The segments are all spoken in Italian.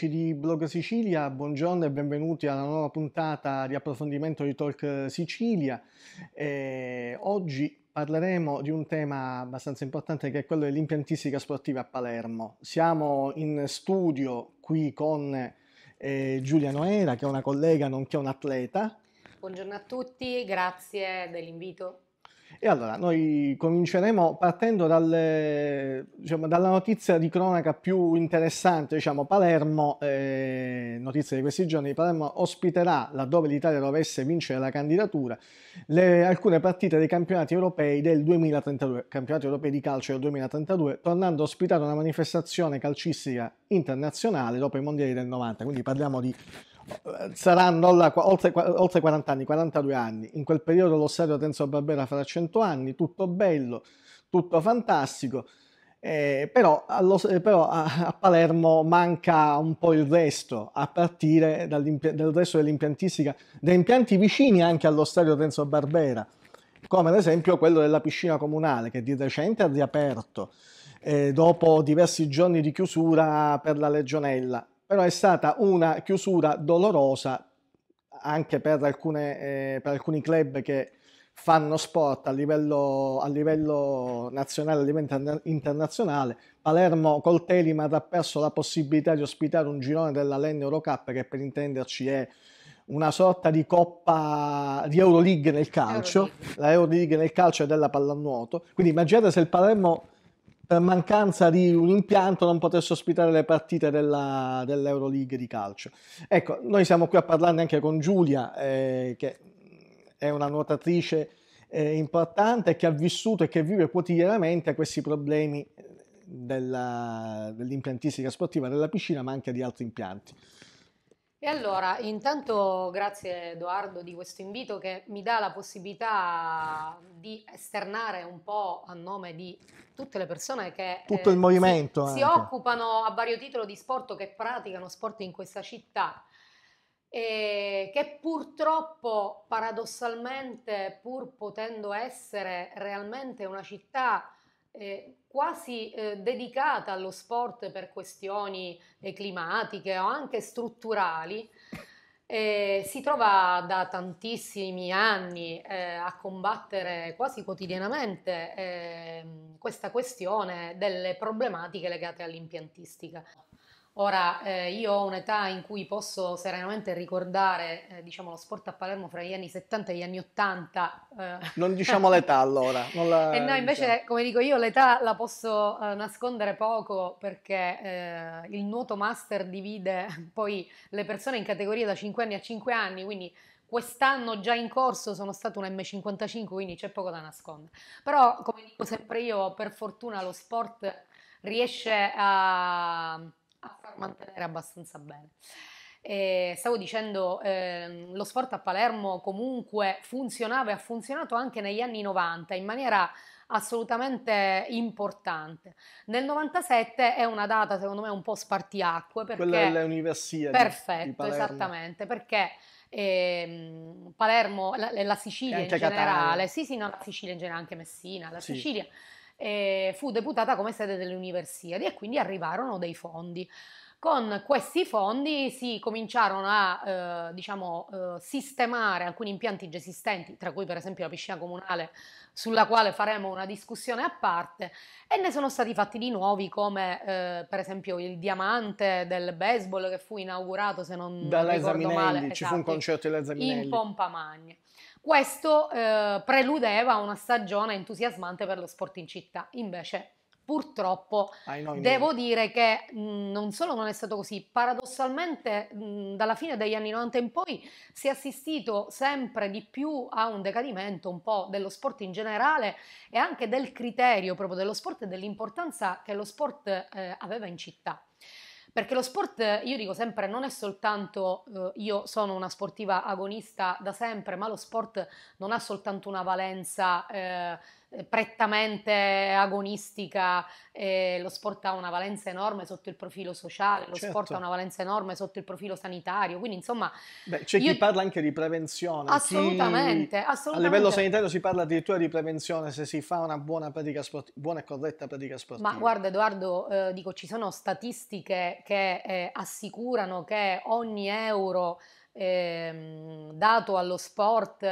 amici di Blog Sicilia, buongiorno e benvenuti alla nuova puntata di approfondimento di Talk Sicilia. Eh, oggi parleremo di un tema abbastanza importante che è quello dell'impiantistica sportiva a Palermo. Siamo in studio qui con eh, Giulia Noera, che è una collega nonché un atleta. Buongiorno a tutti, grazie dell'invito. E allora, noi cominceremo partendo dalle, diciamo, dalla notizia di cronaca più interessante, diciamo Palermo, eh, notizia di questi giorni, Palermo ospiterà, laddove l'Italia dovesse vincere la candidatura, le, alcune partite dei campionati europei del 2032, campionati europei di calcio del 2032, tornando a ospitare una manifestazione calcistica internazionale dopo i mondiali del 90, quindi parliamo di saranno là, oltre, oltre 40 anni, 42 anni. In quel periodo lo stadio Tenso Barbera farà 100 anni, tutto bello, tutto fantastico. Eh, però, allo, eh, però a, a, Palermo manca un po' il resto, a partire dal resto dell'impiantistica, da impianti vicini anche allo stadio Tenso Barbera, come ad esempio quello della piscina comunale che di recente ha riaperto eh, dopo diversi giorni di chiusura per la legionella però è stata una chiusura dolorosa anche per, alcune, eh, per alcuni club che fanno sport a livello, a livello nazionale, a livello interna- internazionale. Palermo col Telimar ha perso la possibilità di ospitare un girone della LEN Eurocup che per intenderci è una sorta di coppa di Euroleague nel calcio, Euroleague. la Euroleague nel calcio e della pallanuoto. Quindi immaginate se il Palermo per mancanza di un impianto non potesse ospitare le partite della, dell'Euroleague di calcio. Ecco, noi siamo qui a parlarne anche con Giulia, eh, che è una nuotatrice eh, importante che ha vissuto e che vive quotidianamente questi problemi della, dell'impiantistica sportiva della piscina, ma anche di altri impianti. E allora, intanto grazie Edoardo di questo invito che mi dà la possibilità di esternare un po' a nome di tutte le persone che Tutto eh, il movimento si, si, occupano a vario titolo di sport o che praticano sport in questa città. E che purtroppo, paradossalmente, pur potendo essere realmente una città eh, quasi eh, dedicata allo sport per questioni eh, climatiche o anche strutturali, eh, si trova da tantissimi anni eh, a combattere quasi quotidianamente ehm, questa questione delle problematiche legate all'impiantistica. Ora, eh, io ho un'età in cui posso serenamente ricordare eh, diciamo, lo sport a Palermo fra gli anni 70 e gli anni 80. Eh. Non diciamo l'età allora. La, e no, invece, diciamo. come dico io, l'età la posso eh, nascondere poco perché eh, il nuoto master divide poi le persone in categorie da 5 anni a 5 anni, quindi quest'anno già in corso sono stato un M55, quindi c'è poco da nascondere. Però, come dico sempre io, per fortuna lo sport riesce a a far mantenere abbastanza bene. E eh, stavo dicendo, eh, lo sport a Palermo comunque funzionava e ha funzionato anche negli anni 90 in maniera assolutamente importante. Nel 97 è una data secondo me un po' spartiacque perché... Quella delle università. Perfetto, di esattamente, perché... Ehm, Palermo, la, la Sicilia in generale, Catania. sì, sì, no, la Sicilia in generale, anche Messina, la sì. Sicilia eh, fu deputata come sede delle Universiadi e quindi arrivarono dei fondi. Con questi fondi si cominciarono a eh, diciamo, eh, sistemare alcuni impianti già esistenti, tra cui per esempio la piscina comunale sulla quale faremo una discussione a parte, e ne sono stati fatti di nuovi come eh, per esempio il diamante del baseball che fu inaugurato se non ricordo male, ci esatto, fu un esatto, concerto di in Pompa Magna. Questo eh, preludeva una stagione entusiasmante per lo sport in città, invece purtroppo devo dire che mh, mm, non solo non è stato così, paradossalmente mh, mm, dalla fine degli anni 90 in poi si è assistito sempre di più a un decadimento un po' dello sport in generale e anche del criterio proprio dello sport e dell'importanza che lo sport eh, aveva in città. Perché lo sport, io dico sempre, non è soltanto eh, io sono una sportiva agonista da sempre, ma lo sport non ha soltanto una valenza. Eh, eh, prettamente agonistica, eh, lo sport ha una valenza enorme sotto il profilo sociale, lo certo. sport ha una valenza enorme sotto il profilo sanitario, quindi insomma... Beh, c'è io... chi parla anche di prevenzione. Assolutamente, chi... assolutamente. A livello sanitario si parla addirittura di prevenzione se si fa una buona, pratica sport... buona e corretta pratica sportiva. Ma guarda Edoardo, eh, dico, ci sono statistiche che eh, assicurano che ogni euro ehm, dato allo sport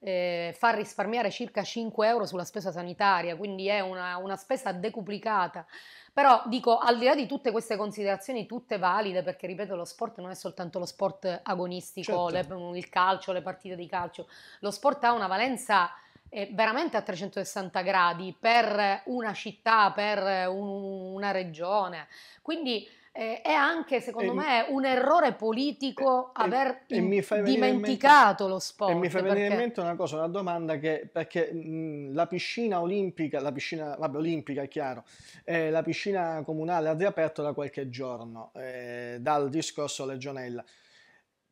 eh, far risparmiare circa 5 euro sulla spesa sanitaria, quindi è una, una spesa decuplicata. Però dico, al di là di tutte queste considerazioni, tutte valide, perché ripeto, lo sport non è soltanto lo sport agonistico, certo. le, mm, il calcio, le partite di calcio, lo sport ha una valenza eh, veramente a 360 gradi per una città, per un, una regione. Quindi eh, è anche, secondo e, me, un errore politico eh, e, aver e dimenticato mente, lo sport. E mi fa venire perché... in mente una cosa, una domanda che, perché mh, la piscina olimpica, la piscina, vabbè, olimpica è chiaro, eh, la piscina comunale ha riaperto da qualche giorno, eh, dal discorso Legionella.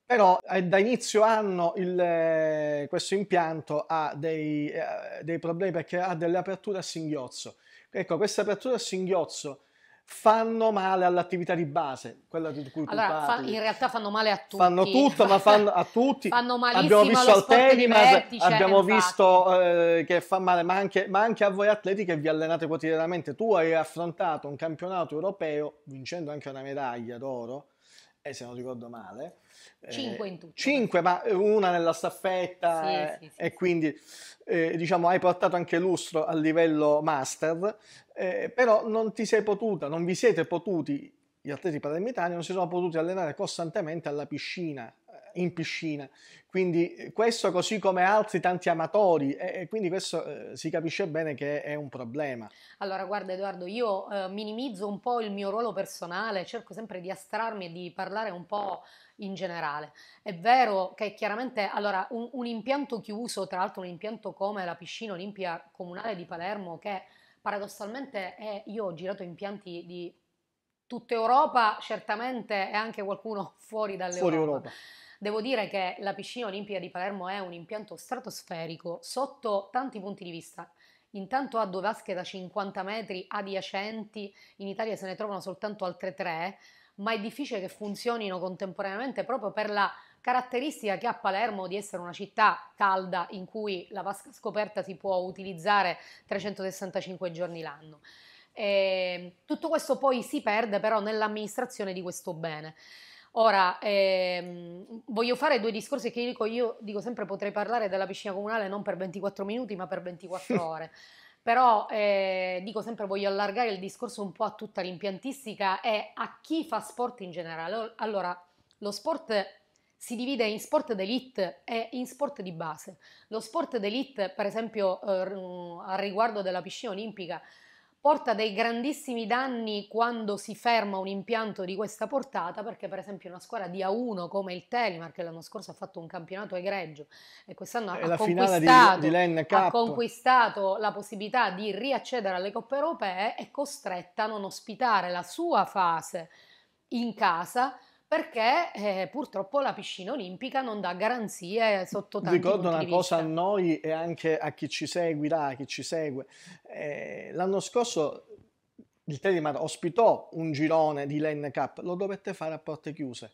Però eh, da inizio anno il, eh, questo impianto ha dei, dei problemi perché ha delle aperture a singhiozzo. Ecco, queste aperture a singhiozzo fanno male all'attività di base, quella di cui allora, tu parli. Fa, in realtà fanno male a tutti. Fanno tutto, ma fanno a tutti. fanno malissimo Abbiamo visto al tennis, eh, abbiamo infatti. visto eh, che fa male, ma anche, ma anche, a voi atleti che vi allenate quotidianamente. Tu hai affrontato un campionato europeo vincendo anche una medaglia d'oro eh, se non ricordo male. Eh, cinque in tutto. 5, ma una nella staffetta sì, eh, sì, sì. e quindi eh, diciamo hai portato anche lustro a livello master, eh, però non ti sei potuta, non vi siete potuti, gli atleti palermitani non si sono potuti allenare costantemente alla piscina in piscina. Quindi eh, questo così come altri tanti amatori e, quindi questo eh, si capisce bene che è un problema. Allora guarda Edoardo, io eh, minimizzo un po' il mio ruolo personale, cerco sempre di astrarmi e di parlare un po' in generale. È vero che chiaramente allora, un, un impianto chiuso, tra l'altro un impianto come la piscina Olimpia Comunale di Palermo che paradossalmente è, io ho girato impianti di tutta Europa, certamente e anche qualcuno fuori dall'Europa. Fuori Europa. Devo dire che la piscina olimpica di Palermo è un impianto stratosferico sotto tanti punti di vista. Intanto ha due vasche da 50 metri adiacenti, in Italia se ne trovano soltanto altre tre, ma è difficile che funzionino contemporaneamente proprio per la caratteristica che ha Palermo di essere una città calda in cui la vasca scoperta si può utilizzare 365 giorni l'anno. E ehm, tutto questo poi si perde però nell'amministrazione di questo bene. Ora, ehm, voglio fare due discorsi che io dico, io dico sempre potrei parlare della piscina comunale non per 24 minuti ma per 24 ore. Però eh, dico sempre voglio allargare il discorso un po' a tutta l'impiantistica e a chi fa sport in generale. Allora, lo sport si divide in sport d'élite e in sport di base. Lo sport d'élite, per esempio, eh, a riguardo della piscina olimpica, porta dei grandissimi danni quando si ferma un impianto di questa portata, perché per esempio una squadra di A1 come il Telimar, che l'anno scorso ha fatto un campionato egregio e quest'anno e ha, conquistato, di, di ha, conquistato, la possibilità di riaccedere alle coppe europee, è costretta a non ospitare la sua fase in casa perché eh, purtroppo la piscina olimpica non dà garanzie sotto tanti Ricordo una cosa a noi e anche a chi ci seguirà, a chi ci segue. Eh, l'anno scorso il Telemar ospitò un girone di Len Cup, lo dovette fare a porte chiuse.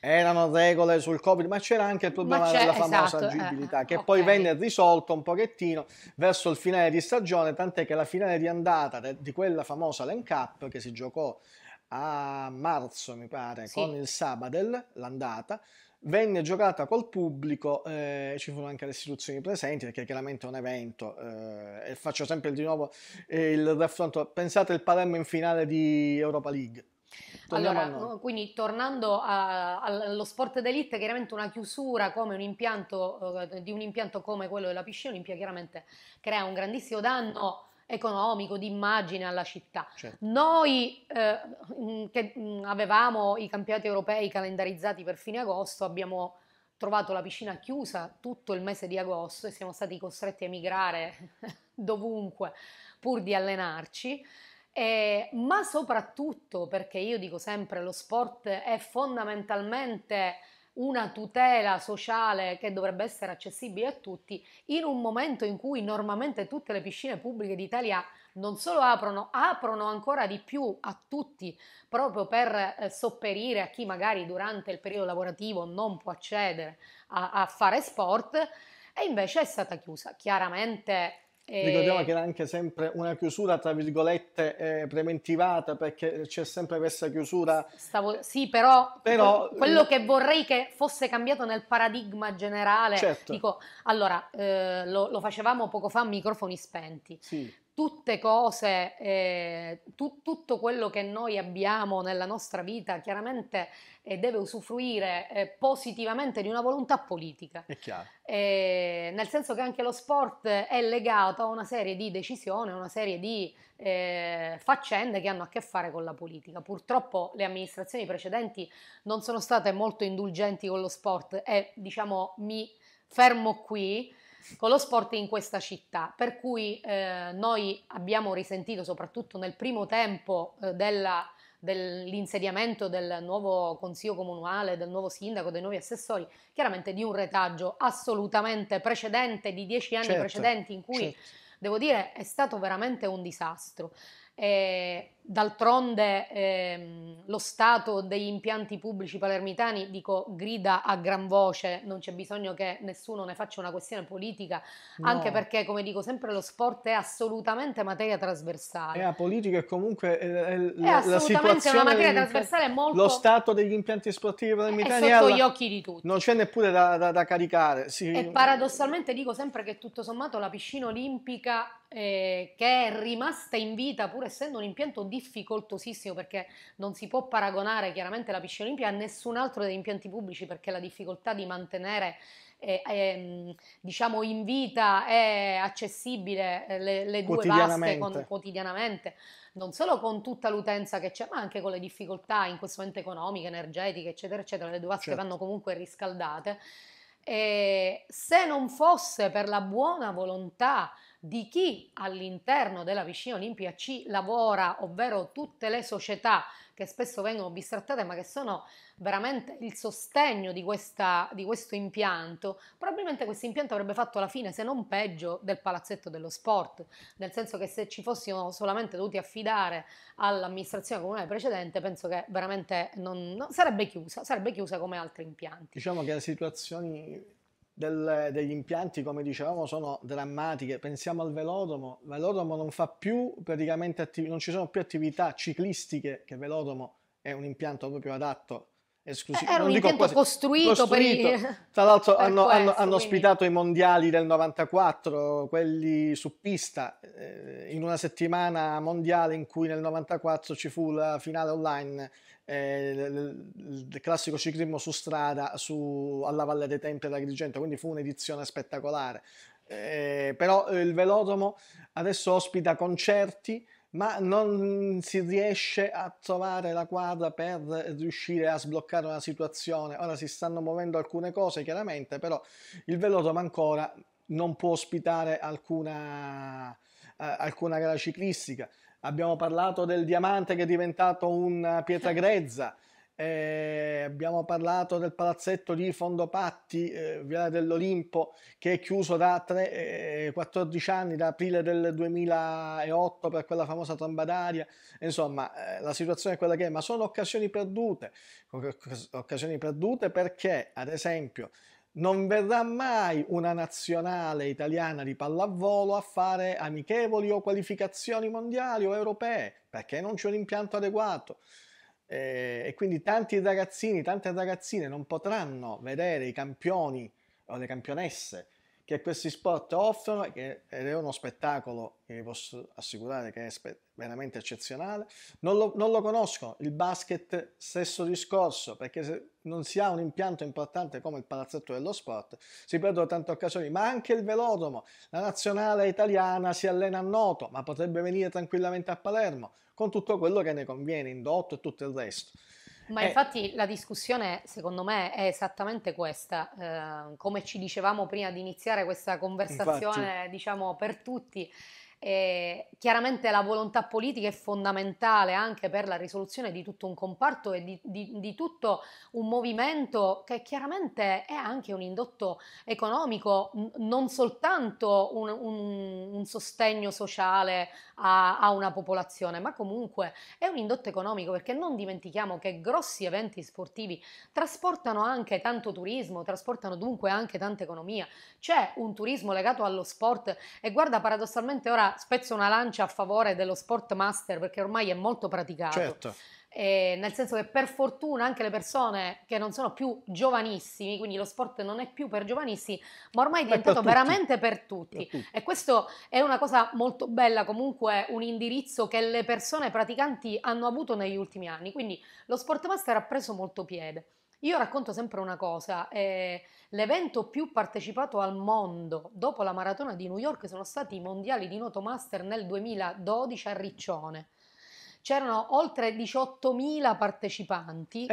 Erano regole sul Covid, ma c'era anche il problema della famosa esatto, eh, agibilità, eh, che okay. poi venne risolto un pochettino verso il finale di stagione, tant'è che la finale di andata di quella famosa Len Cup che si giocò a marzo, mi pare, sì. con il Sabadell, l'andata, venne giocata col pubblico, eh, ci furono anche le istituzioni presenti perché chiaramente è un evento eh, e faccio sempre di nuovo eh, il raffronto, pensate il Palermo in finale di Europa League. Torniamo allora, quindi tornando a, allo sport d'elite, chiaramente una chiusura come un impianto, eh, di un impianto come quello della piscina olimpia chiaramente crea un grandissimo danno economico, di immagine alla città. Certo. Noi eh, che mm, avevamo i campionati europei calendarizzati per fine agosto abbiamo trovato la piscina chiusa tutto il mese di agosto e siamo stati costretti a emigrare dovunque pur di allenarci. Eh, ma soprattutto perché io dico sempre lo sport è fondamentalmente una tutela sociale che dovrebbe essere accessibile a tutti, in un momento in cui normalmente tutte le piscine pubbliche d'Italia non solo aprono, aprono ancora di più a tutti, proprio per eh, sopperire a chi magari durante il periodo lavorativo non può accedere a, a fare sport, e invece è stata chiusa. Chiaramente e... Ricordiamo che era anche sempre una chiusura, tra virgolette, eh, preventivata, perché c'è sempre questa chiusura. Stavo... Sì, però, però... quello che vorrei che fosse cambiato nel paradigma generale. Certo. Dico, allora, eh, lo, lo, facevamo poco fa a microfoni spenti. Sì tutte cose, eh, tu, tutto quello che noi abbiamo nella nostra vita chiaramente eh, deve usufruire eh, positivamente di una volontà politica. È chiaro. Eh, nel senso che anche lo sport è legato a una serie di decisioni, a una serie di eh, faccende che hanno a che fare con la politica. Purtroppo le amministrazioni precedenti non sono state molto indulgenti con lo sport e diciamo mi fermo qui con lo sport in questa città, per cui eh, noi abbiamo risentito soprattutto nel primo tempo eh, della, dell'insediamento del nuovo consiglio comunale, del nuovo sindaco, dei nuovi assessori, chiaramente di un retaggio assolutamente precedente, di dieci anni certo, precedenti in cui, certo. devo dire, è stato veramente un disastro. E eh, D'altronde ehm, lo stato degli impianti pubblici palermitani, dico, grida a gran voce, non c'è bisogno che nessuno ne faccia una questione politica, no. anche perché, come dico sempre, lo sport è assolutamente materia trasversale. È la politica e comunque è, eh, è, eh, è la, la situazione... una materia trasversale molto... Lo stato degli impianti sportivi palermitani è sotto alla... gli occhi di tutti. Non c'è neppure da, da, da caricare. Sì. E paradossalmente dico sempre che tutto sommato la piscina olimpica eh, che è rimasta in vita pur essendo un impianto di difficoltosissimo perché non si può paragonare chiaramente la piscina olimpia a nessun altro degli impianti pubblici perché la difficoltà di mantenere eh, eh, diciamo in vita è accessibile eh, le, le due vasche con, quotidianamente non solo con tutta l'utenza che c'è, ma anche con le difficoltà in questo momento economiche, energetiche, eccetera, eccetera. Le due vasche certo. vanno comunque riscaldate. E se non fosse per la buona volontà di chi all'interno della Vicina Olimpia ci lavora, ovvero tutte le società che spesso vengono bistrattate ma che sono veramente il sostegno di, questa, di questo impianto, probabilmente questo impianto avrebbe fatto la fine, se non peggio, del palazzetto dello sport, nel senso che se ci fossimo solamente dovuti affidare all'amministrazione comunale precedente, penso che veramente non, non, sarebbe chiusa, sarebbe chiusa come altri impianti. Diciamo che le situazioni del, degli impianti, come dicevamo, sono drammatiche. Pensiamo al velodromo, il velodromo non fa più praticamente attiv- non ci sono più attività ciclistiche, che velodromo è un impianto proprio adatto. Esclusivo. Eh, era un impianto quasi, costruito, costruito. I... Tra l'altro hanno, questo, hanno, hanno ospitato i mondiali del 94, quelli su pista, eh, in una settimana mondiale in cui nel 94 ci fu la finale online il classico ciclismo su strada su, alla Valle dei Tempi ad Agrigento, quindi fu un'edizione spettacolare. Eh, però eh, il velodromo adesso ospita concerti, ma non si riesce a trovare la quadra per riuscire a sbloccare una situazione. Ora si stanno muovendo alcune cose, chiaramente, però il velodromo ancora non può ospitare alcuna, eh, alcuna gara ciclistica abbiamo parlato del diamante che è diventato una pietra grezza, eh, abbiamo parlato del palazzetto di Fondopatti, eh, Viale dell'Olimpo, che è chiuso da tre, eh, 14 anni, da aprile del 2008 per quella famosa tromba d'aria. Insomma, eh, la situazione è quella che è, ma sono occasioni perdute, occasioni perdute perché, ad esempio, non verrà mai una nazionale italiana di pallavolo a fare amichevoli o qualificazioni mondiali o europee perché non c'è un impianto adeguato eh, e quindi tanti ragazzini, tante ragazzine non potranno vedere i campioni o le campionesse che questi sport offrono ed è uno spettacolo che vi posso assicurare che è veramente eccezionale. Non lo, non lo conoscono, il basket stesso discorso, perché se non si ha un impianto importante come il palazzetto dello sport, si perdono tante occasioni, ma anche il velodromo, la nazionale italiana si allena a Noto, ma potrebbe venire tranquillamente a Palermo, con tutto quello che ne conviene, indotto e tutto il resto. Ma eh. infatti la discussione, secondo me, è esattamente questa. Eh, come ci dicevamo prima di iniziare questa conversazione, infatti. diciamo, per tutti, eh, chiaramente la volontà politica è fondamentale anche per la risoluzione di tutto un comparto e di, di, di tutto un movimento che chiaramente è anche un indotto economico, non soltanto un, un, un sostegno sociale a, a, una popolazione, ma comunque è un indotto economico perché non dimentichiamo che grossi eventi sportivi trasportano anche tanto turismo, trasportano dunque anche tanta economia. C'è un turismo legato allo sport e guarda paradossalmente ora spezzo una lancia a favore dello sport master perché ormai è molto praticato. Certo. Eh, nel senso che per fortuna anche le persone che non sono più giovanissimi, quindi lo sport non è più per giovanissimi, ma ormai è diventato per veramente per tutti. per tutti. E questo è una cosa molto bella, comunque un indirizzo che le persone praticanti hanno avuto negli ultimi anni. Quindi lo sport master ha preso molto piede. Io racconto sempre una cosa, eh, l'evento più partecipato al mondo dopo la maratona di New York sono stati i mondiali di Noto Master nel 2012 a Riccione. C'erano oltre 18.000 partecipanti,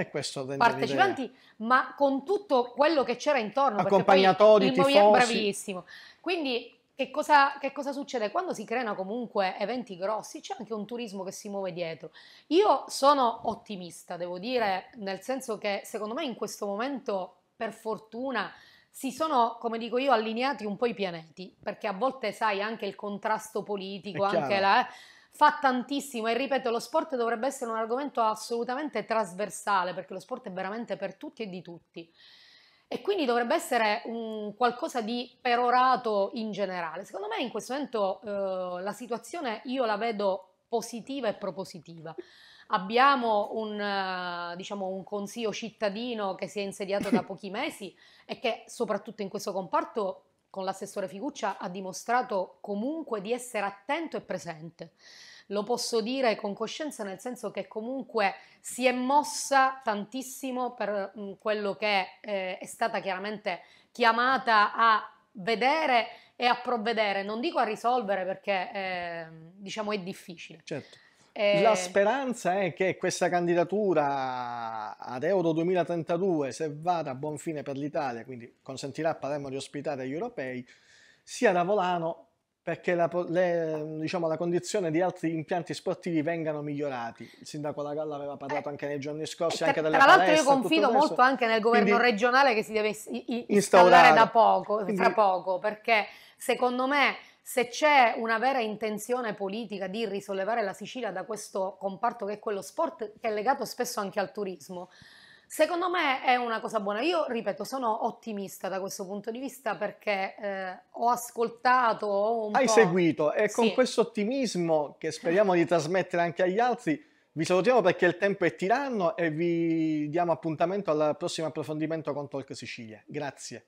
partecipanti idea. ma con tutto quello che c'era intorno. Accompagnatori, tifosi. Bravissimo. Quindi che cosa, che cosa, succede? Quando si creano comunque eventi grossi c'è anche un turismo che si muove dietro. Io sono ottimista, devo dire, nel senso che secondo me in questo momento, per fortuna, si sono, come dico io, allineati un po' i pianeti, perché a volte sai anche il contrasto politico, anche la... Eh, fa tantissimo e ripeto, lo sport dovrebbe essere un argomento assolutamente trasversale, perché lo sport è veramente per tutti e di tutti e quindi dovrebbe essere un qualcosa di perorato in generale. Secondo me in questo momento eh, la situazione io la vedo positiva e propositiva. Abbiamo un, eh, diciamo, un consiglio cittadino che si è insediato da pochi mesi e che soprattutto in questo comparto con l'assessore Figuccia ha dimostrato comunque di essere attento e presente lo posso dire con coscienza nel senso che comunque si è mossa tantissimo per quello che eh, è stata chiaramente chiamata a vedere e a provvedere, non dico a risolvere perché eh, diciamo è difficile. Certo. Eh, La speranza è che questa candidatura ad Euro 2032, se vada a buon fine per l'Italia, quindi consentirà a Palermo di ospitare gli europei, sia da volano perché la, le, diciamo, la, condizione di altri impianti sportivi vengano migliorati. Il sindaco Lagalla aveva parlato eh, anche nei giorni scorsi. Tra, tra l'altro io confido molto anche nel governo Quindi, regionale che si deve instaurare da poco, Quindi, fra poco, perché secondo me se c'è una vera intenzione politica di risollevare la Sicilia da questo comparto che è quello sport, che è legato spesso anche al turismo, Secondo me è una cosa buona. Io, ripeto, sono ottimista da questo punto di vista perché eh, ho ascoltato un Hai po'... seguito e con sì. questo ottimismo che speriamo di trasmettere anche agli altri, vi salutiamo perché il tempo è tiranno e vi diamo appuntamento al prossimo approfondimento con Talk Sicilia. Grazie.